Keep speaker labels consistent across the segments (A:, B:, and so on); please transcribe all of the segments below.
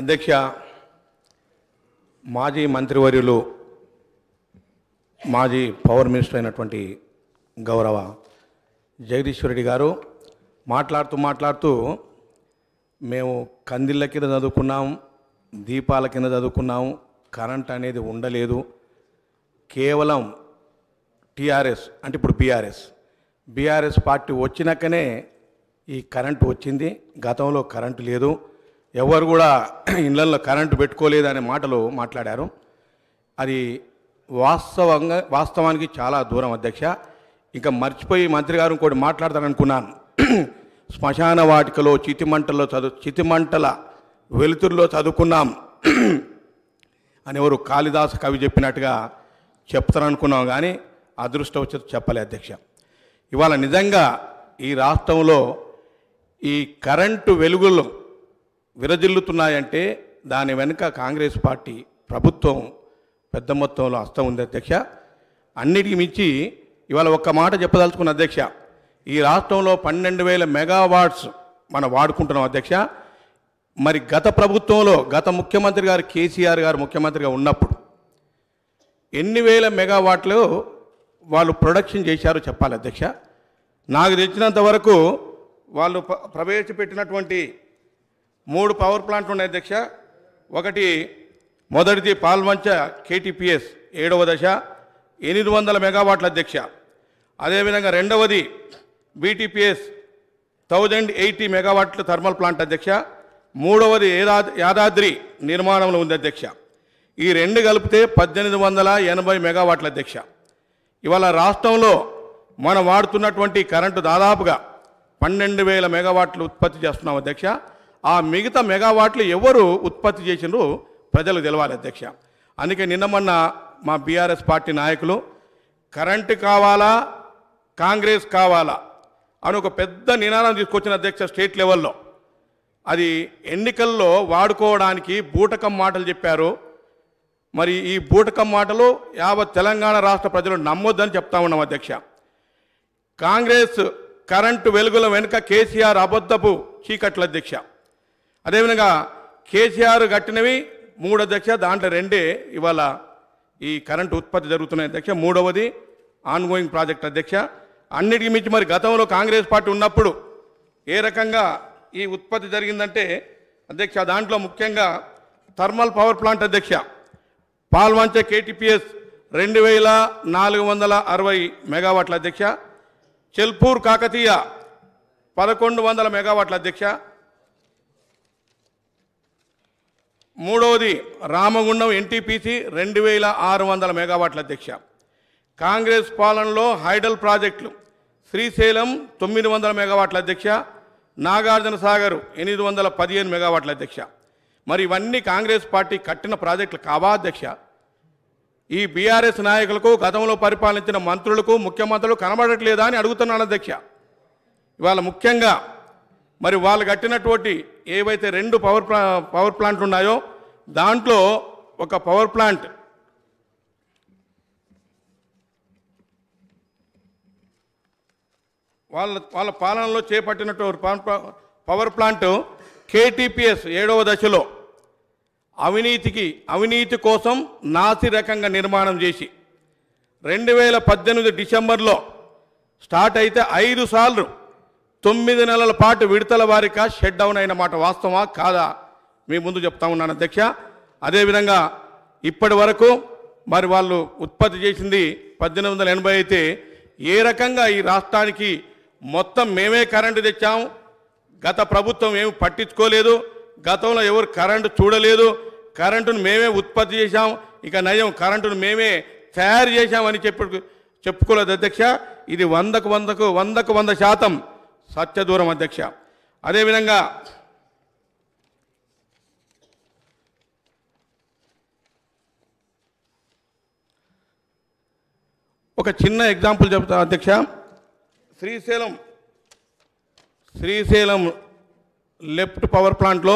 A: అధ్యక్ష మాజీ మంత్రివర్యులు మాజీ పవర్ మినిస్టర్ అయినటువంటి గౌరవ జగదీశ్వర్ రెడ్డి గారు మాట్లాడుతూ మాట్లాడుతూ మేము కందిళ్ళ కింద చదువుకున్నాం దీపాల కింద చదువుకున్నాం కరెంట్ అనేది ఉండలేదు కేవలం టీఆర్ఎస్ అంటే ఇప్పుడు బీఆర్ఎస్ బీఆర్ఎస్ పార్టీ వచ్చినాకనే ఈ కరెంటు వచ్చింది గతంలో కరెంటు లేదు ఎవరు కూడా ఇళ్లలో కరెంటు పెట్టుకోలేదనే మాటలు మాట్లాడారు అది వాస్తవంగా వాస్తవానికి చాలా దూరం అధ్యక్ష ఇంకా మర్చిపోయి మంత్రి గారు ఇంకోటి మాట్లాడతారనుకున్నాను శ్మశాన వాటికలో చితిమంటల్లో చదువు చితిమంటల వెలుతురులో చదువుకున్నాం అని ఎవరు కాళిదాస కవి చెప్పినట్టుగా చెప్తారనుకున్నాం కానీ అదృష్టవచ్చి చెప్పలే అధ్యక్ష ఇవాళ నిజంగా ఈ రాష్ట్రంలో ఈ కరెంటు వెలుగులో విరజిల్లుతున్నాయంటే దాని వెనుక కాంగ్రెస్ పార్టీ ప్రభుత్వం పెద్ద మొత్తంలో హస్తం ఉంది అధ్యక్ష అన్నిటికి మించి ఇవాళ ఒక్క మాట చెప్పదలుచుకున్న అధ్యక్ష ఈ రాష్ట్రంలో పన్నెండు వేల మెగావాట్స్ మనం వాడుకుంటున్నాం అధ్యక్ష మరి గత ప్రభుత్వంలో గత ముఖ్యమంత్రి గారు కేసీఆర్ గారు ముఖ్యమంత్రిగా ఉన్నప్పుడు ఎన్ని వేల మెగావాట్లు వాళ్ళు ప్రొడక్షన్ చేశారో చెప్పాలి అధ్యక్ష నాకు తెచ్చినంత వరకు వాళ్ళు ప్రవేశపెట్టినటువంటి మూడు పవర్ ప్లాంట్లు ఉన్నాయి అధ్యక్ష ఒకటి మొదటిది పాల్వంచ కేటీపీఎస్ ఏడవ దశ ఎనిమిది వందల మెగావాట్ల అధ్యక్ష అదేవిధంగా రెండవది బీటీపీఎస్ థౌజండ్ ఎయిటీ మెగావాట్ల థర్మల్ ప్లాంట్ అధ్యక్ష మూడవది యాదాద్రి నిర్మాణంలో ఉంది అధ్యక్ష ఈ రెండు కలిపితే పద్దెనిమిది వందల ఎనభై మెగావాట్ల అధ్యక్ష ఇవాళ రాష్ట్రంలో మనం వాడుతున్నటువంటి కరెంటు దాదాపుగా పన్నెండు వేల మెగావాట్లు ఉత్పత్తి చేస్తున్నాం అధ్యక్ష ఆ మిగతా మెగావాట్లు ఎవరు ఉత్పత్తి చేసినారు ప్రజలు తెలవాలి అధ్యక్ష అందుకే నిన్న మొన్న మా బీఆర్ఎస్ పార్టీ నాయకులు కరెంటు కావాలా కాంగ్రెస్ కావాలా అని ఒక పెద్ద నినాదం తీసుకొచ్చిన అధ్యక్ష స్టేట్ లెవెల్లో అది ఎన్నికల్లో వాడుకోవడానికి బూటకం మాటలు చెప్పారు మరి ఈ బూటకం మాటలు యావత్ తెలంగాణ రాష్ట్ర ప్రజలు నమ్మొద్దని చెప్తా ఉన్నాం అధ్యక్ష కాంగ్రెస్ కరెంటు వెలుగుల వెనుక కేసీఆర్ అబద్ధపు చీకట్ల అధ్యక్ష అదేవిధంగా కేసీఆర్ కట్టినవి మూడో అధ్యక్ష దాంట్లో రెండే ఇవాళ ఈ కరెంటు ఉత్పత్తి జరుగుతున్నాయి అధ్యక్ష మూడవది ఆన్గోయింగ్ ప్రాజెక్ట్ అధ్యక్ష అన్నిటికీ మించి మరి గతంలో కాంగ్రెస్ పార్టీ ఉన్నప్పుడు ఏ రకంగా ఈ ఉత్పత్తి జరిగిందంటే అధ్యక్ష దాంట్లో ముఖ్యంగా థర్మల్ పవర్ ప్లాంట్ అధ్యక్ష పాల్వంచ కేటీపీఎస్ రెండు వేల నాలుగు వందల అరవై మెగావాట్ల అధ్యక్ష చెల్పూర్ కాకతీయ పదకొండు వందల మెగావాట్ల అధ్యక్ష మూడవది రామగుండం ఎన్టీపీసీ రెండు వేల ఆరు వందల మెగావాట్ల అధ్యక్ష కాంగ్రెస్ పాలనలో హైడల్ ప్రాజెక్టులు శ్రీశైలం తొమ్మిది వందల మెగావాట్ల అధ్యక్ష నాగార్జున సాగర్ ఎనిమిది వందల పదిహేను మెగావాట్ల అధ్యక్ష మరి ఇవన్నీ కాంగ్రెస్ పార్టీ కట్టిన ప్రాజెక్టులు కావా అధ్యక్ష ఈ బీఆర్ఎస్ నాయకులకు గతంలో పరిపాలించిన మంత్రులకు ముఖ్యమంత్రులు కనబడట్లేదా అని అడుగుతున్నాను అధ్యక్ష ఇవాళ ముఖ్యంగా మరి వాళ్ళు కట్టినటువంటి ఏవైతే రెండు పవర్ ప్లా పవర్ ప్లాంట్లు ఉన్నాయో దాంట్లో ఒక పవర్ ప్లాంట్ వాళ్ళ వాళ్ళ పాలనలో చేపట్టినటువంటి పవర్ ప్లాంట్ కేటీపీఎస్ ఏడవ దశలో అవినీతికి అవినీతి కోసం నాసిరకంగా నిర్మాణం చేసి రెండు వేల పద్దెనిమిది డిసెంబర్లో స్టార్ట్ అయితే ఐదు సార్లు తొమ్మిది నెలల పాటు విడతల వారిక షట్ డౌన్ అయిన మాట వాస్తవా కాదా మీ ముందు చెప్తా ఉన్నాను అధ్యక్ష అదేవిధంగా ఇప్పటి వరకు మరి వాళ్ళు ఉత్పత్తి చేసింది పద్దెనిమిది వందల ఎనభై అయితే ఏ రకంగా ఈ రాష్ట్రానికి మొత్తం మేమే కరెంటు తెచ్చాము గత ప్రభుత్వం ఏమి పట్టించుకోలేదు గతంలో ఎవరు కరెంటు చూడలేదు కరెంటును మేమే ఉత్పత్తి చేశాం ఇక నయం కరెంటును మేమే తయారు చేశామని చెప్పు చెప్పుకోలేదు అధ్యక్ష ఇది వందకు వందకు వందకు వంద శాతం సత్యదూరం అధ్యక్ష అదేవిధంగా ఒక చిన్న ఎగ్జాంపుల్ చెప్తా అధ్యక్ష శ్రీశైలం శ్రీశైలం లెఫ్ట్ పవర్ ప్లాంట్లో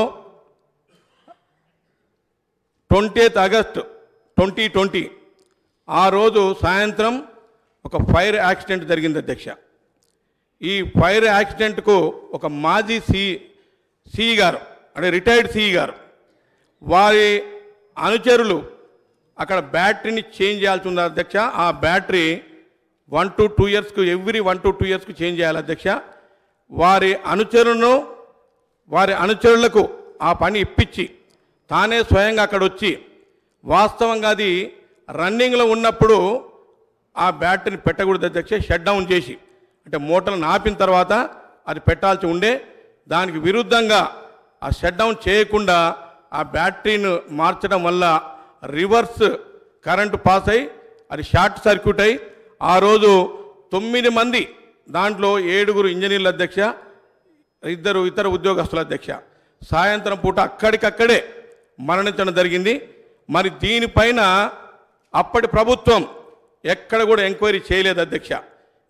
A: twenty eighth August twenty twenty ఆ రోజు సాయంత్రం ఒక ఫైర్ యాక్సిడెంట్ జరిగింది అధ్యక్ష ఈ ఫైర్ యాక్సిడెంట్కు ఒక మాజీ సి సిఈ గారు అంటే రిటైర్డ్ సిఈ గారు వారి అనుచరులు అక్కడ బ్యాటరీని చేంజ్ చేయాల్సి ఉంది అధ్యక్ష ఆ బ్యాటరీ వన్ టు టూ ఇయర్స్కు ఎవ్రీ వన్ టు టూ ఇయర్స్కు చేంజ్ చేయాలి అధ్యక్ష వారి అనుచరులను వారి అనుచరులకు ఆ పని ఇప్పించి తానే స్వయంగా అక్కడ వచ్చి వాస్తవంగా అది రన్నింగ్లో ఉన్నప్పుడు ఆ బ్యాటరీని పెట్టకూడదు అధ్యక్ష షట్ డౌన్ చేసి అంటే మూటలను ఆపిన తర్వాత అది పెట్టాల్సి ఉండే దానికి విరుద్ధంగా ఆ షట్ డౌన్ చేయకుండా ఆ బ్యాటరీని మార్చడం వల్ల రివర్స్ కరెంటు పాస్ అయి అది షార్ట్ సర్క్యూట్ అయి ఆ రోజు తొమ్మిది మంది దాంట్లో ఏడుగురు ఇంజనీర్ల అధ్యక్ష ఇద్దరు ఇతర ఉద్యోగస్తుల అధ్యక్ష సాయంత్రం పూట అక్కడికక్కడే మరణించడం జరిగింది మరి దీనిపైన అప్పటి ప్రభుత్వం ఎక్కడ కూడా ఎంక్వైరీ చేయలేదు అధ్యక్ష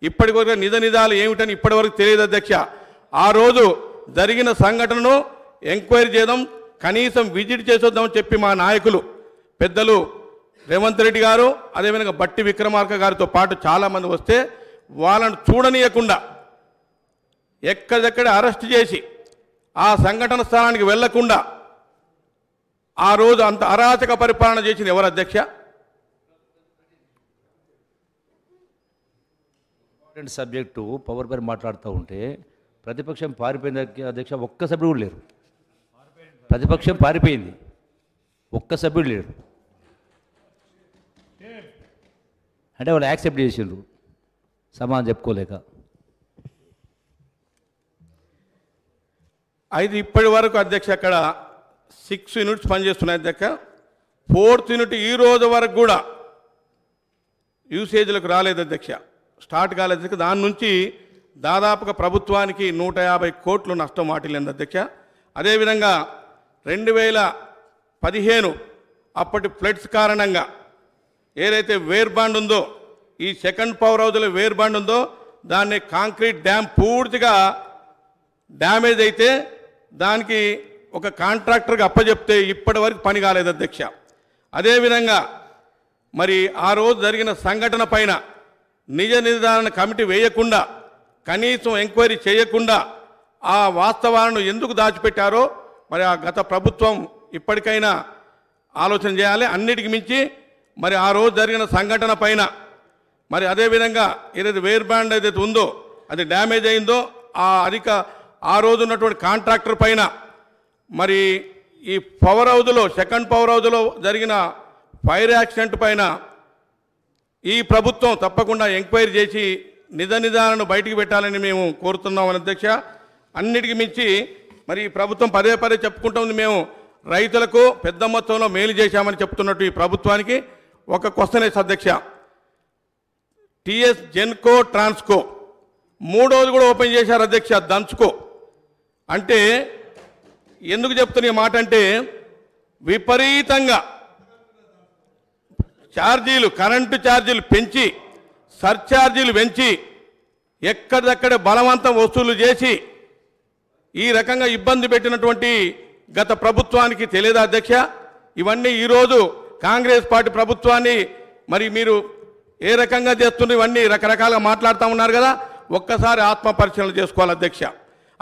A: ఇప్పటి వరకు నిజ నిజాలు ఏమిటని ఇప్పటి వరకు తెలియదు అధ్యక్ష ఆ రోజు జరిగిన సంఘటనను ఎంక్వైరీ చేద్దాం కనీసం విజిట్ చేసొద్దామని చెప్పి మా నాయకులు పెద్దలు రేవంత్ రెడ్డి గారు అదేవిధంగా బట్టి విక్రమార్క గారితో పాటు చాలామంది వస్తే వాళ్ళను చూడనీయకుండా ఎక్కడెక్కడ అరెస్ట్ చేసి ఆ సంఘటన స్థానానికి వెళ్లకుండా ఆ రోజు అంత అరాచక పరిపాలన చేసింది ఎవరు అధ్యక్ష ఇంపార్టెంట్ సబ్జెక్టు పవర్ పైన మాట్లాడుతూ ఉంటే ప్రతిపక్షం పారిపోయిన అధ్యక్ష ఒక్క సభ్యుడు కూడా లేరు ప్రతిపక్షం పారిపోయింది ఒక్క సభ్యుడు లేరు అంటే వాళ్ళు యాక్సెప్ట్ చేసిండ్రు సమాధానం చెప్పుకోలేక అయితే ఇప్పటి వరకు అధ్యక్ష అక్కడ సిక్స్ యూనిట్స్ పనిచేస్తున్నాయి అధ్యక్ష ఫోర్త్ యూనిట్ ఈ రోజు వరకు కూడా యూసేజ్లకు రాలేదు అధ్యక్ష స్టార్ట్ కాలేదు దాని నుంచి దాదాపుగా ప్రభుత్వానికి నూట యాభై కోట్లు నష్టం వాటిల్లింది అధ్యక్ష అదేవిధంగా రెండు వేల పదిహేను అప్పటి ఫ్లడ్స్ కారణంగా ఏదైతే వేర్ బాండ్ ఉందో ఈ సెకండ్ పవర్ హౌజ్లో వేర్ బాండ్ ఉందో దాన్ని కాంక్రీట్ డ్యామ్ పూర్తిగా డ్యామేజ్ అయితే దానికి ఒక కాంట్రాక్టర్కి అప్పచెప్తే ఇప్పటి వరకు పని కాలేదు అధ్యక్ష అదేవిధంగా మరి ఆ రోజు జరిగిన సంఘటన పైన నిజ నిర్ధారణ కమిటీ వేయకుండా కనీసం ఎంక్వైరీ చేయకుండా ఆ వాస్తవాలను ఎందుకు దాచిపెట్టారో మరి ఆ గత ప్రభుత్వం ఇప్పటికైనా ఆలోచన చేయాలి అన్నిటికి మించి మరి ఆ రోజు జరిగిన సంఘటన పైన మరి అదేవిధంగా ఏదైతే వేర్ బ్యాండ్ ఏదైతే ఉందో అది డ్యామేజ్ అయిందో ఆ అధిక ఆ రోజు ఉన్నటువంటి కాంట్రాక్టర్ పైన మరి ఈ పవర్ హౌజ్లో సెకండ్ పవర్ హౌజ్లో జరిగిన ఫైర్ యాక్సిడెంట్ పైన ఈ ప్రభుత్వం తప్పకుండా ఎంక్వైరీ చేసి నిజ నిజాలను బయటికి పెట్టాలని మేము కోరుతున్నామని అధ్యక్ష అన్నిటికీ మించి మరి ప్రభుత్వం పదే పదే చెప్పుకుంటుంది మేము రైతులకు పెద్ద మొత్తంలో మేలు చేశామని చెప్తున్నట్టు ఈ ప్రభుత్వానికి ఒక క్వశ్చన్ అధ్యక్ష టిఎస్ జెన్కో ట్రాన్స్కో మూడోది కూడా ఓపెన్ చేశారు అధ్యక్ష దంచుకో అంటే ఎందుకు చెప్తున్న మాట అంటే విపరీతంగా ఛార్జీలు కరెంటు ఛార్జీలు పెంచి సర్ఛార్జీలు పెంచి ఎక్కడిదక్కడ బలవంతం వసూలు చేసి ఈ రకంగా ఇబ్బంది పెట్టినటువంటి గత ప్రభుత్వానికి తెలియదు అధ్యక్ష ఇవన్నీ ఈరోజు కాంగ్రెస్ పార్టీ ప్రభుత్వాన్ని మరి మీరు ఏ రకంగా చేస్తున్న ఇవన్నీ రకరకాలుగా మాట్లాడుతూ ఉన్నారు కదా ఒక్కసారి ఆత్మ పరిశీలన చేసుకోవాలి అధ్యక్ష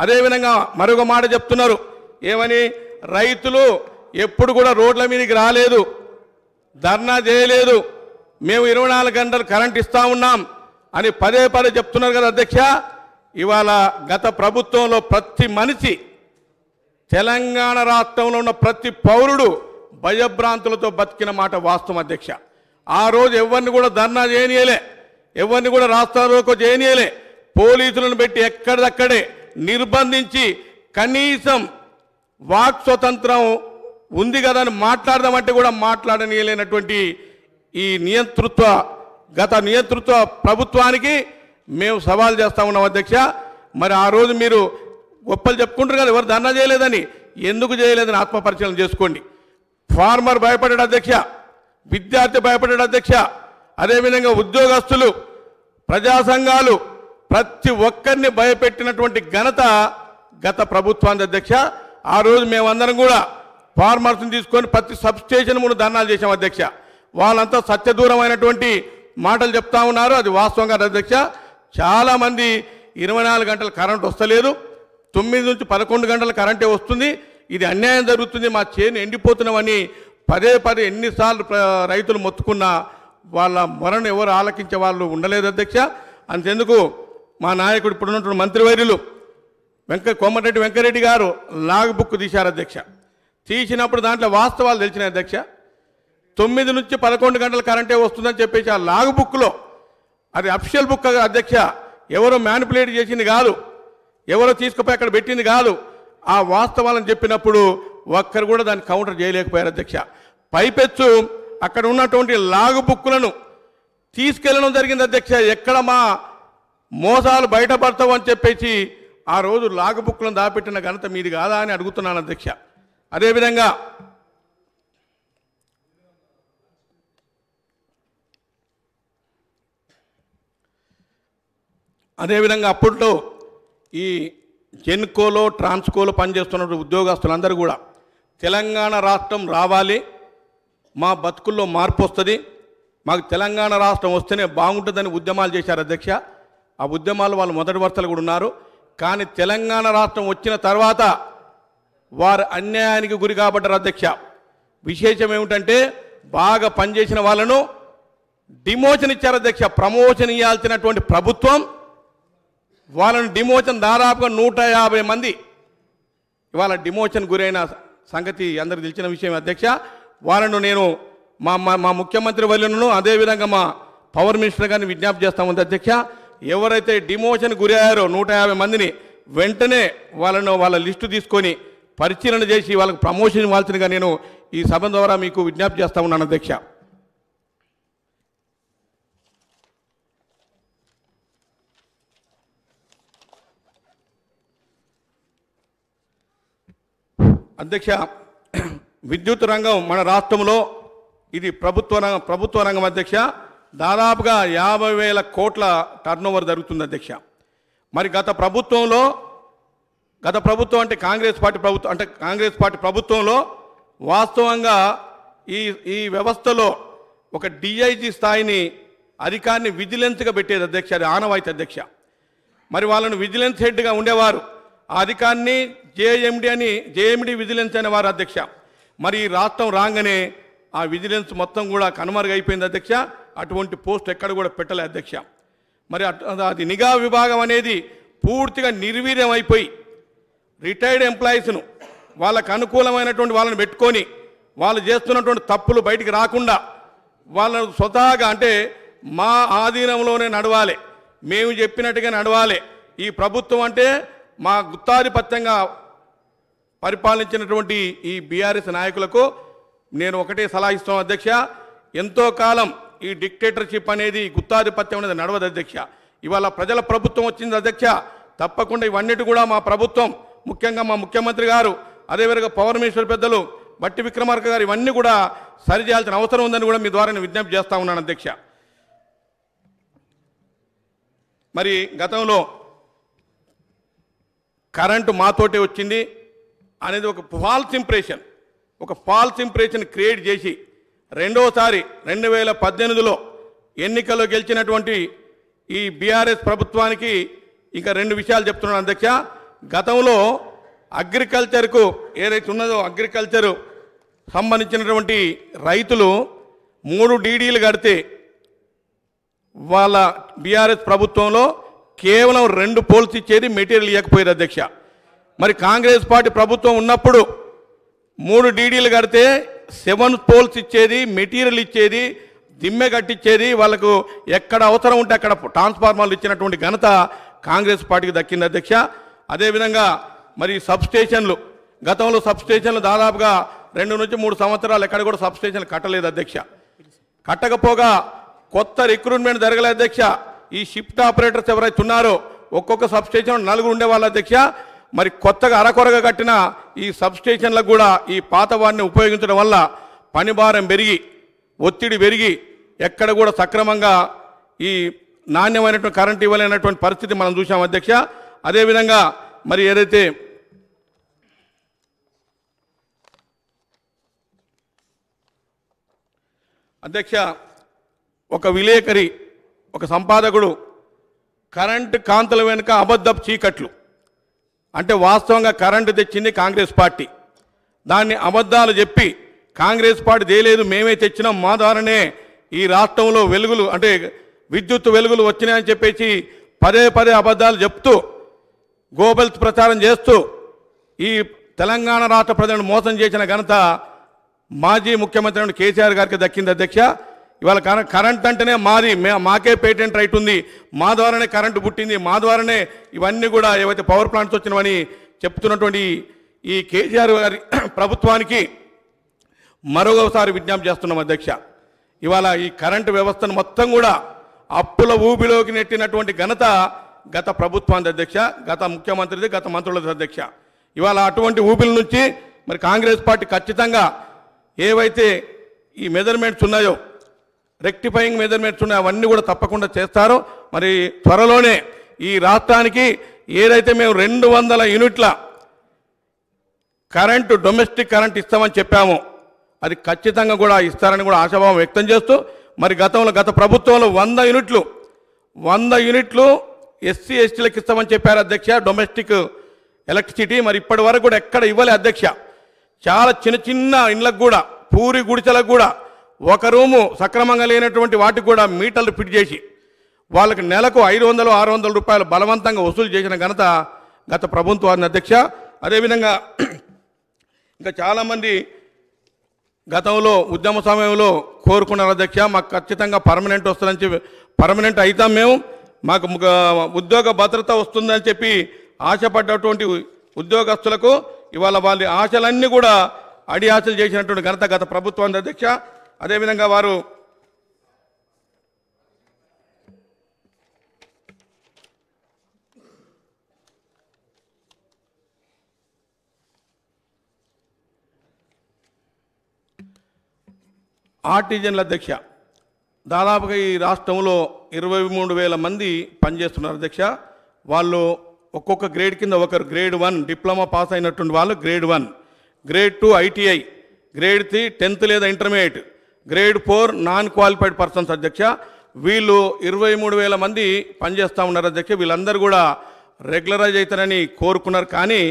A: అదేవిధంగా మరొక మాట చెప్తున్నారు ఏమని రైతులు ఎప్పుడు కూడా రోడ్ల మీదకి రాలేదు ధర్నా చేయలేదు మేము ఇరవై నాలుగు గంటలు కరెంట్ ఇస్తా ఉన్నాం అని పదే పదే చెప్తున్నారు కదా అధ్యక్ష ఇవాళ గత ప్రభుత్వంలో ప్రతి మనిషి తెలంగాణ రాష్ట్రంలో ఉన్న ప్రతి పౌరుడు భయభ్రాంతులతో బతికిన మాట వాస్తవం అధ్యక్ష ఆ రోజు ఎవరిని కూడా ధర్నా చేయనీయలే ఎవరిని కూడా రాష్ట్రాలకు చేయనీయలే పోలీసులను పెట్టి ఎక్కడిదక్కడే నిర్బంధించి కనీసం వాక్ స్వతంత్రం ఉంది కదా అని మాట్లాడదామంటే కూడా మాట్లాడనీయలేనటువంటి ఈ నియంతృత్వ గత నియంతృత్వ ప్రభుత్వానికి మేము సవాల్ చేస్తా ఉన్నాం అధ్యక్ష మరి ఆ రోజు మీరు గొప్పలు చెప్పుకుంటారు కదా ఎవరు ధర్నా చేయలేదని ఎందుకు చేయలేదని ఆత్మపరిచయం చేసుకోండి ఫార్మర్ భయపడ్డాడు అధ్యక్ష విద్యార్థి భయపడ్డాడు అధ్యక్ష అదేవిధంగా ఉద్యోగస్తులు ప్రజా సంఘాలు ప్రతి ఒక్కరిని భయపెట్టినటువంటి ఘనత గత ప్రభుత్వానికి అధ్యక్ష ఆ రోజు మేమందరం కూడా ఫార్మర్స్ని తీసుకొని ప్రతి సబ్ స్టేషన్ కూడా ధర్నాలు చేశాం అధ్యక్ష వాళ్ళంతా సత్యదూరమైనటువంటి మాటలు చెప్తా ఉన్నారు అది వాస్తవం కాదు అధ్యక్ష చాలామంది ఇరవై నాలుగు గంటలు కరెంట్ వస్తలేదు తొమ్మిది నుంచి పదకొండు గంటల కరెంటే వస్తుంది ఇది అన్యాయం జరుగుతుంది మా చేను ఎండిపోతున్నామని పదే పదే ఎన్నిసార్లు రైతులు మొత్తుకున్నా వాళ్ళ మొరను ఎవరు ఆలకించే వాళ్ళు ఉండలేదు అధ్యక్ష అంతేందుకు మా నాయకుడు ఇప్పుడున్నటువంటి మంత్రివర్యులు వెంక కోమటిరెడ్డి వెంకరెడ్డి గారు లాగ్ బుక్ తీశారు అధ్యక్ష తీసినప్పుడు దాంట్లో వాస్తవాలు తెలిసినాయి అధ్యక్ష తొమ్మిది నుంచి పదకొండు గంటల కరెంటే వస్తుందని చెప్పేసి ఆ లాగ్ బుక్లో అది అఫిషియల్ బుక్ అధ్యక్ష ఎవరో మ్యానిపులేట్ చేసింది కాదు ఎవరో తీసుకుపోయి అక్కడ పెట్టింది కాదు ఆ వాస్తవాలను చెప్పినప్పుడు ఒక్కరు కూడా దాన్ని కౌంటర్ చేయలేకపోయారు అధ్యక్ష పైపెచ్చు అక్కడ ఉన్నటువంటి లాగు బుక్కులను తీసుకెళ్ళడం జరిగింది అధ్యక్ష ఎక్కడ మా మోసాలు బయటపడతావు అని చెప్పేసి ఆ రోజు లాగు బుక్లను దాపెట్టిన ఘనత మీది కాదా అని అడుగుతున్నాను అధ్యక్ష అదేవిధంగా అదేవిధంగా అప్పట్లో ఈ జెన్కోలో ట్రాన్స్కోలో పనిచేస్తున్న ఉద్యోగస్తులందరూ కూడా తెలంగాణ రాష్ట్రం రావాలి మా బతుకుల్లో మార్పు వస్తుంది మాకు తెలంగాణ రాష్ట్రం వస్తేనే బాగుంటుందని ఉద్యమాలు చేశారు అధ్యక్ష ఆ ఉద్యమాలు వాళ్ళు మొదటి వరుసలు కూడా ఉన్నారు కానీ తెలంగాణ రాష్ట్రం వచ్చిన తర్వాత వారు అన్యాయానికి గురి కాబడ్డారు అధ్యక్ష విశేషం ఏమిటంటే బాగా పనిచేసిన వాళ్ళను డిమోషన్ ఇచ్చారు అధ్యక్ష ప్రమోషన్ ఇవ్వాల్సినటువంటి ప్రభుత్వం వాళ్ళను డిమోషన్ దాదాపుగా నూట యాభై మంది ఇవాళ డిమోషన్ గురైన సంగతి అందరికి తెలిసిన విషయం అధ్యక్ష వాళ్ళను నేను మా మా ముఖ్యమంత్రి వల్లను అదేవిధంగా మా పవర్ మినిస్టర్ గారిని చేస్తా చేస్తామంది అధ్యక్ష ఎవరైతే డిమోషన్ గురయ్యారో నూట యాభై మందిని వెంటనే వాళ్ళను వాళ్ళ లిస్టు తీసుకొని పరిశీలన చేసి వాళ్ళకి ప్రమోషన్ ఇవ్వాల్సినగా నేను ఈ సభ ద్వారా మీకు విజ్ఞప్తి చేస్తా ఉన్నాను అధ్యక్ష అధ్యక్ష విద్యుత్ రంగం మన రాష్ట్రంలో ఇది ప్రభుత్వ రంగం ప్రభుత్వ రంగం అధ్యక్ష దాదాపుగా యాభై వేల కోట్ల టర్నోవర్ జరుగుతుంది అధ్యక్ష మరి గత ప్రభుత్వంలో గత ప్రభుత్వం అంటే కాంగ్రెస్ పార్టీ ప్రభుత్వం అంటే కాంగ్రెస్ పార్టీ ప్రభుత్వంలో వాస్తవంగా ఈ ఈ వ్యవస్థలో ఒక డిఐజీ స్థాయిని అధికారిని విజిలెన్స్గా పెట్టేది అధ్యక్ష అది ఆనవాయితీ అధ్యక్ష మరి వాళ్ళను విజిలెన్స్ హెడ్గా ఉండేవారు ఆ అధికారిని జేఎండి అని జేఎండి విజిలెన్స్ అనే వారు అధ్యక్ష మరి ఈ రాష్ట్రం రాగానే ఆ విజిలెన్స్ మొత్తం కూడా కనుమరుగైపోయింది అధ్యక్ష అటువంటి పోస్ట్ ఎక్కడ కూడా పెట్టలే అధ్యక్ష మరి అది నిఘా విభాగం అనేది పూర్తిగా నిర్వీర్యం అయిపోయి రిటైర్డ్ ఎంప్లాయీస్ను వాళ్ళకు అనుకూలమైనటువంటి వాళ్ళని పెట్టుకొని వాళ్ళు చేస్తున్నటువంటి తప్పులు బయటికి రాకుండా వాళ్ళను స్వతహాగా అంటే మా ఆధీనంలోనే నడవాలి మేము చెప్పినట్టుగా నడవాలి ఈ ప్రభుత్వం అంటే మా గుత్తాధిపత్యంగా పరిపాలించినటువంటి ఈ బీఆర్ఎస్ నాయకులకు నేను ఒకటే సలహా ఇస్తాం అధ్యక్ష ఎంతో కాలం ఈ డిక్టేటర్షిప్ అనేది గుత్తాధిపత్యం అనేది నడవదు అధ్యక్ష ఇవాళ ప్రజల ప్రభుత్వం వచ్చింది అధ్యక్ష తప్పకుండా ఇవన్నిటి కూడా మా ప్రభుత్వం ముఖ్యంగా మా ముఖ్యమంత్రి గారు అదేవిధంగా మినిస్టర్ పెద్దలు బట్టి విక్రమార్క గారు ఇవన్నీ కూడా సరిచేయాల్సిన అవసరం ఉందని కూడా మీ ద్వారా విజ్ఞప్తి చేస్తూ ఉన్నాను అధ్యక్ష మరి గతంలో కరెంటు మాతోటే వచ్చింది అనేది ఒక ఫాల్స్ ఇంప్రెషన్ ఒక ఫాల్స్ ఇంప్రెషన్ క్రియేట్ చేసి రెండోసారి రెండు వేల పద్దెనిమిదిలో ఎన్నికల్లో గెలిచినటువంటి ఈ బీఆర్ఎస్ ప్రభుత్వానికి ఇంకా రెండు విషయాలు చెప్తున్నాను అధ్యక్ష గతంలో అగ్రికల్చర్కు ఏదైతే ఉన్నదో అగ్రికల్చర్ సంబంధించినటువంటి రైతులు మూడు డీడీలు కడితే వాళ్ళ బీఆర్ఎస్ ప్రభుత్వంలో కేవలం రెండు పోల్స్ ఇచ్చేది మెటీరియల్ ఇవ్వకపోయారు అధ్యక్ష మరి కాంగ్రెస్ పార్టీ ప్రభుత్వం ఉన్నప్పుడు మూడు డీడీలు కడితే సెవెన్ పోల్స్ ఇచ్చేది మెటీరియల్ ఇచ్చేది దిమ్మె కట్టించేది వాళ్ళకు ఎక్కడ అవసరం ఉంటే అక్కడ ట్రాన్స్ఫార్మర్లు ఇచ్చినటువంటి ఘనత కాంగ్రెస్ పార్టీకి దక్కింది అధ్యక్ష అదేవిధంగా మరి సబ్స్టేషన్లు గతంలో సబ్స్టేషన్లు దాదాపుగా రెండు నుంచి మూడు సంవత్సరాలు ఎక్కడ కూడా సబ్స్టేషన్లు కట్టలేదు అధ్యక్ష కట్టకపోగా కొత్త రిక్రూట్మెంట్ జరగలే అధ్యక్ష ఈ షిఫ్ట్ ఆపరేటర్స్ ఎవరైతే ఉన్నారో ఒక్కొక్క సబ్స్టేషన్ నలుగురు ఉండేవాళ్ళు అధ్యక్ష మరి కొత్తగా అరకొరగా కట్టిన ఈ సబ్స్టేషన్లకు కూడా ఈ పాత వారిని ఉపయోగించడం వల్ల పనిభారం పెరిగి ఒత్తిడి పెరిగి ఎక్కడ కూడా సక్రమంగా ఈ నాణ్యమైనటువంటి కరెంట్ ఇవ్వలేనటువంటి పరిస్థితి మనం చూసాం అధ్యక్ష అదేవిధంగా మరి ఏదైతే అధ్యక్ష ఒక విలేకరి ఒక సంపాదకుడు కరెంటు కాంతుల వెనుక అబద్ధపు చీకట్లు అంటే వాస్తవంగా కరెంటు తెచ్చింది కాంగ్రెస్ పార్టీ దాన్ని అబద్ధాలు చెప్పి కాంగ్రెస్ పార్టీ దేలేదు మేమే తెచ్చినాం మా ద్వారానే ఈ రాష్ట్రంలో వెలుగులు అంటే విద్యుత్ వెలుగులు వచ్చినాయని చెప్పేసి పదే పదే అబద్ధాలు చెప్తూ గోబెల్త్ ప్రచారం చేస్తూ ఈ తెలంగాణ రాష్ట్ర ప్రజలను మోసం చేసిన ఘనత మాజీ ముఖ్యమంత్రి కేసీఆర్ గారికి దక్కింది అధ్యక్ష ఇవాళ కరెంట్ అంటేనే మాది మాకే పేటెంట్ రైట్ ఉంది మా ద్వారానే కరెంటు పుట్టింది మా ద్వారానే ఇవన్నీ కూడా ఏవైతే పవర్ ప్లాంట్స్ వచ్చినవని చెప్తున్నటువంటి ఈ కేసీఆర్ గారి ప్రభుత్వానికి మరొకసారి విజ్ఞాపం చేస్తున్నాం అధ్యక్ష ఇవాళ ఈ కరెంటు వ్యవస్థను మొత్తం కూడా అప్పుల ఊబిలోకి నెట్టినటువంటి ఘనత గత ప్రభుత్వానికి అధ్యక్ష గత ముఖ్యమంత్రిది గత మంత్రులది అధ్యక్ష ఇవాళ అటువంటి ఊపిల నుంచి మరి కాంగ్రెస్ పార్టీ ఖచ్చితంగా ఏవైతే ఈ మెజర్మెంట్స్ ఉన్నాయో రెక్టిఫైయింగ్ మెజర్మెంట్స్ ఉన్నాయో అవన్నీ కూడా తప్పకుండా చేస్తారు మరి త్వరలోనే ఈ రాష్ట్రానికి ఏదైతే మేము రెండు వందల యూనిట్ల కరెంటు డొమెస్టిక్ కరెంట్ ఇస్తామని చెప్పాము అది ఖచ్చితంగా కూడా ఇస్తారని కూడా ఆశాభావం వ్యక్తం చేస్తూ మరి గతంలో గత ప్రభుత్వంలో వంద యూనిట్లు వంద యూనిట్లు ఎస్సీ ఎస్టీలకు ఇస్తామని చెప్పారు అధ్యక్ష డొమెస్టిక్ ఎలక్ట్రిసిటీ మరి ఇప్పటి వరకు కూడా ఎక్కడ ఇవ్వలే అధ్యక్ష చాలా చిన్న చిన్న ఇండ్లకు కూడా పూరి గుడిసెలకు కూడా ఒక రూము సక్రమంగా లేనటువంటి వాటికి కూడా మీటర్లు ఫిట్ చేసి వాళ్ళకి నెలకు ఐదు వందలు ఆరు వందల రూపాయలు బలవంతంగా వసూలు చేసిన ఘనత గత ప్రభుత్వాన్ని అధ్యక్ష అదేవిధంగా ఇంకా చాలామంది గతంలో ఉద్యమ సమయంలో కోరుకున్నారు అధ్యక్ష మాకు ఖచ్చితంగా పర్మనెంట్ వస్తుందని చెప్పి పర్మనెంట్ అవుతాం మేము మాకు ఉద్యోగ భద్రత వస్తుందని చెప్పి ఆశపడ్డటువంటి ఉద్యోగస్తులకు ఇవాళ వాళ్ళ ఆశలన్నీ కూడా అడి ఆశలు చేసినటువంటి ఘనత గత ప్రభుత్వం అధ్యక్ష అదేవిధంగా వారు ఆర్టిజన్ల అధ్యక్ష దాదాపుగా ఈ రాష్ట్రంలో ఇరవై మూడు వేల మంది పనిచేస్తున్నారు అధ్యక్ష వాళ్ళు ఒక్కొక్క గ్రేడ్ కింద ఒకరు గ్రేడ్ వన్ డిప్లొమా పాస్ అయినటువంటి వాళ్ళు grade one grade two ITI grade three tenth లేదా intermediate grade four non qualified persons అధ్యక్ష వీళ్ళు ఇరవై మూడు వేల మంది పనిచేస్తూ ఉన్నారు అధ్యక్ష వీళ్ళందరూ కూడా రెగ్యులరైజ్ అవుతారని కోరుకున్నారు కానీ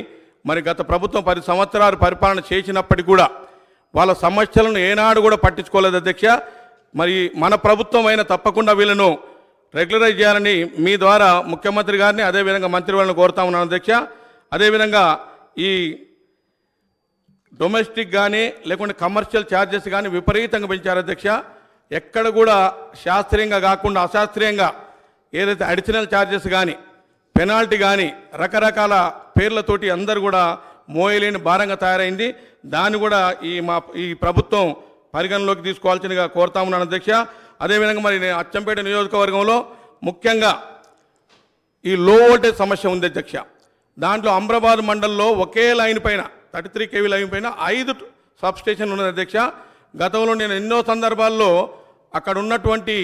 A: మరి గత ప్రభుత్వం పది సంవత్సరాలు పరిపాలన చేసినప్పటికీ కూడా వాళ్ళ సమస్యలను ఏనాడు కూడా పట్టించుకోలేదు అధ్యక్ష మరి మన ప్రభుత్వం అయినా తప్పకుండా వీళ్ళను రెగ్యులరైజ్ చేయాలని మీ ద్వారా ముఖ్యమంత్రి గారిని అదేవిధంగా మంత్రివర్గం కోరుతా ఉన్నాను అధ్యక్ష అదేవిధంగా ఈ డొమెస్టిక్ కానీ లేకుంటే కమర్షియల్ ఛార్జెస్ కానీ విపరీతంగా పెంచారు అధ్యక్ష ఎక్కడ కూడా శాస్త్రీయంగా కాకుండా అశాస్త్రీయంగా ఏదైతే అడిషనల్ ఛార్జెస్ కానీ పెనాల్టీ కానీ రకరకాల పేర్లతోటి అందరు కూడా మోయలేని భారంగా తయారైంది దాన్ని కూడా ఈ మా ఈ ప్రభుత్వం పరిగణలోకి తీసుకోవాల్సిందిగా కోరుతా ఉన్నాను అధ్యక్ష అదేవిధంగా మరి నేను అచ్చంపేట నియోజకవర్గంలో ముఖ్యంగా ఈ లో ఓల్టేజ్ సమస్య ఉంది అధ్యక్ష దాంట్లో అమ్రాబాద్ మండల్లో ఒకే లైన్ పైన థర్టీ త్రీ కేవీ లైన్ పైన ఐదు సబ్ స్టేషన్ ఉన్నది అధ్యక్ష గతంలో నేను ఎన్నో సందర్భాల్లో అక్కడ ఉన్నటువంటి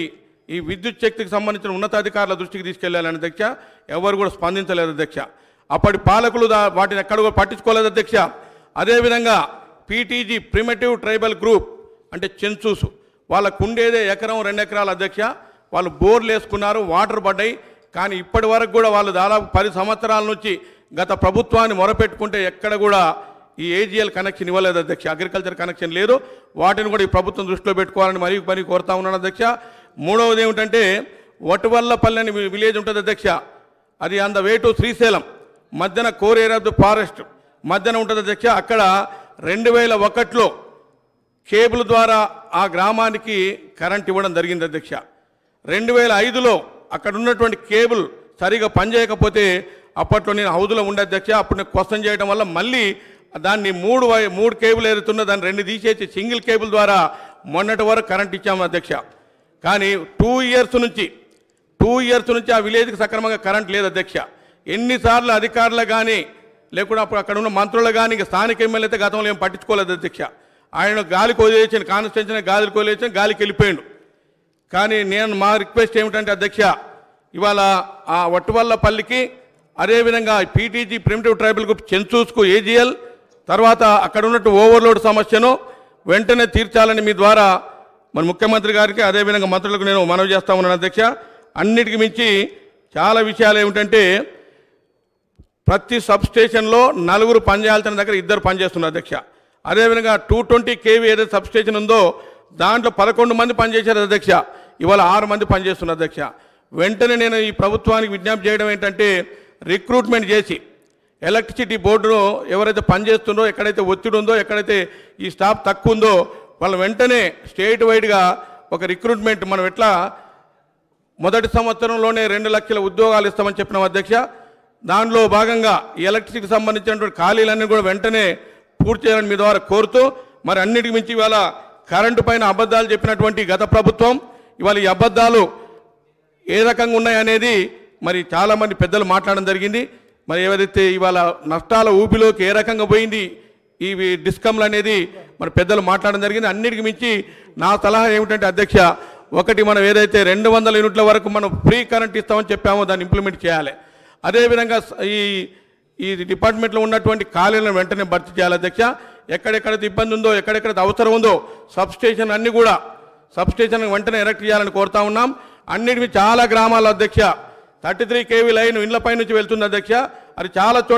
A: ఈ విద్యుత్ శక్తికి సంబంధించిన ఉన్నతాధికారుల దృష్టికి తీసుకెళ్లాలని అధ్యక్ష ఎవరు కూడా స్పందించలేదు అధ్యక్ష అప్పటి పాలకులు వాటిని ఎక్కడ కూడా పట్టించుకోలేదు అధ్యక్ష అదేవిధంగా పీటీజీ ప్రిమేటివ్ ట్రైబల్ గ్రూప్ అంటే చెంచూసు వాళ్ళకు ఉండేదే ఎకరం రెండు ఎకరాల అధ్యక్ష వాళ్ళు బోర్లు వేసుకున్నారు వాటర్ పడ్డాయి కానీ ఇప్పటి వరకు కూడా వాళ్ళు దాదాపు పది సంవత్సరాల నుంచి గత ప్రభుత్వాన్ని మొరపెట్టుకుంటే ఎక్కడ కూడా ఈ ఏజీఎల్ కనెక్షన్ ఇవ్వలేదు అధ్యక్ష అగ్రికల్చర్ కనెక్షన్ లేదు వాటిని కూడా ఈ ప్రభుత్వం దృష్టిలో పెట్టుకోవాలని మరీ పని కోరుతా ఉన్నాను అధ్యక్ష మూడవది ఏమిటంటే వటువల్లపల్లి అని విలేజ్ ఉంటుంది అధ్యక్ష అది on the way to Srisailam మధ్యన కోర్ ద ఫారెస్ట్ మధ్యన ఉంటుంది అధ్యక్ష అక్కడ రెండు వేల ఒకటిలో కేబుల్ ద్వారా ఆ గ్రామానికి కరెంట్ ఇవ్వడం జరిగింది అధ్యక్ష రెండు వేల ఐదులో అక్కడ ఉన్నటువంటి కేబుల్ సరిగా పనిచేయకపోతే అప్పట్లో నేను హౌదులో ఉండే అధ్యక్ష అప్పుడు నేను క్వశ్చన్ చేయడం వల్ల మళ్ళీ దాన్ని మూడు మూడు కేబుల్ ఏరుతున్న దాన్ని రెండు తీసేసి సింగిల్ కేబుల్ ద్వారా మొన్నటి వరకు కరెంట్ ఇచ్చాము అధ్యక్ష కానీ టూ ఇయర్స్ నుంచి టూ ఇయర్స్ నుంచి ఆ విలేజ్కి సక్రమంగా కరెంట్ లేదు అధ్యక్ష ఎన్నిసార్లు అధికారులు కానీ లేకుండా అప్పుడు అక్కడ ఉన్న మంత్రులు కానీ స్థానిక ఎమ్మెల్యేతే గతంలో ఏం పట్టించుకోలేదు అధ్యక్ష ఆయన గాలి కోలేసాను కాన్స్టిట్యూషన్ గాలి కోలేసాను గాలికి వెళ్ళిపోయాడు కానీ నేను మా రిక్వెస్ట్ ఏమిటంటే అధ్యక్ష ఇవాళ ఆ పల్లికి అదేవిధంగా పీటీజీ ప్రిమిటివ్ గ్రూప్ చెంచూసుకు ఏజీఎల్ తర్వాత అక్కడ ఉన్నట్టు ఓవర్లోడ్ సమస్యను వెంటనే తీర్చాలని మీ ద్వారా మన ముఖ్యమంత్రి గారికి అదేవిధంగా మంత్రులకు నేను మనవి చేస్తా ఉన్నాను అధ్యక్ష అన్నిటికి మించి చాలా విషయాలు ఏమిటంటే ప్రతి సబ్ స్టేషన్లో నలుగురు పనిచేయాల్సిన దగ్గర ఇద్దరు పనిచేస్తున్నారు అధ్యక్ష అదేవిధంగా టూ ట్వంటీ కేవీ ఏదైతే సబ్స్టేషన్ ఉందో దాంట్లో పదకొండు మంది పనిచేశారు అధ్యక్ష ఇవాళ ఆరు మంది పనిచేస్తున్న అధ్యక్ష వెంటనే నేను ఈ ప్రభుత్వానికి విజ్ఞప్తి చేయడం ఏంటంటే రిక్రూట్మెంట్ చేసి ఎలక్ట్రిసిటీ బోర్డును ఎవరైతే పనిచేస్తుందో ఎక్కడైతే ఒత్తిడి ఉందో ఎక్కడైతే ఈ స్టాఫ్ తక్కువ ఉందో వాళ్ళ వెంటనే స్టేట్ వైడ్గా ఒక రిక్రూట్మెంట్ మనం ఎట్లా మొదటి సంవత్సరంలోనే రెండు లక్షల ఉద్యోగాలు ఇస్తామని చెప్పిన అధ్యక్ష దానిలో భాగంగా ఎలక్ట్రిసిటీకి సంబంధించినటువంటి ఖాళీలన్నీ కూడా వెంటనే పూర్తి చేయాలని మీ ద్వారా కోరుతూ మరి అన్నిటికి మించి ఇవాళ కరెంటు పైన అబద్ధాలు చెప్పినటువంటి గత ప్రభుత్వం ఇవాళ ఈ అబద్ధాలు ఏ రకంగా ఉన్నాయనేది మరి చాలామంది పెద్దలు మాట్లాడడం జరిగింది మరి ఏవైతే ఇవాళ నష్టాల ఊపిలోకి ఏ రకంగా పోయింది ఈ డిస్కమ్లు అనేది మరి పెద్దలు మాట్లాడడం జరిగింది అన్నిటికి మించి నా సలహా ఏమిటంటే అధ్యక్ష ఒకటి మనం ఏదైతే రెండు వందల యూనిట్ల వరకు మనం ఫ్రీ కరెంట్ ఇస్తామని చెప్పామో దాన్ని ఇంప్లిమెంట్ చేయాలి అదేవిధంగా ఈ ఈ డిపార్ట్మెంట్లో ఉన్నటువంటి ఖాళీలను వెంటనే భర్తీ చేయాలి అధ్యక్ష ఎక్కడెక్కడ ఇబ్బంది ఉందో ఎక్కడెక్కడ అవసరం ఉందో సబ్ స్టేషన్ అన్నీ కూడా సబ్ స్టేషన్ వెంటనే ఎరెక్ట్ చేయాలని కోరుతా ఉన్నాం అన్నిటివి చాలా గ్రామాల అధ్యక్ష థర్టీ త్రీ కేవీ లైన్ ఇండ్లపై నుంచి వెళ్తుంది అధ్యక్ష అది చాలా చోట్ల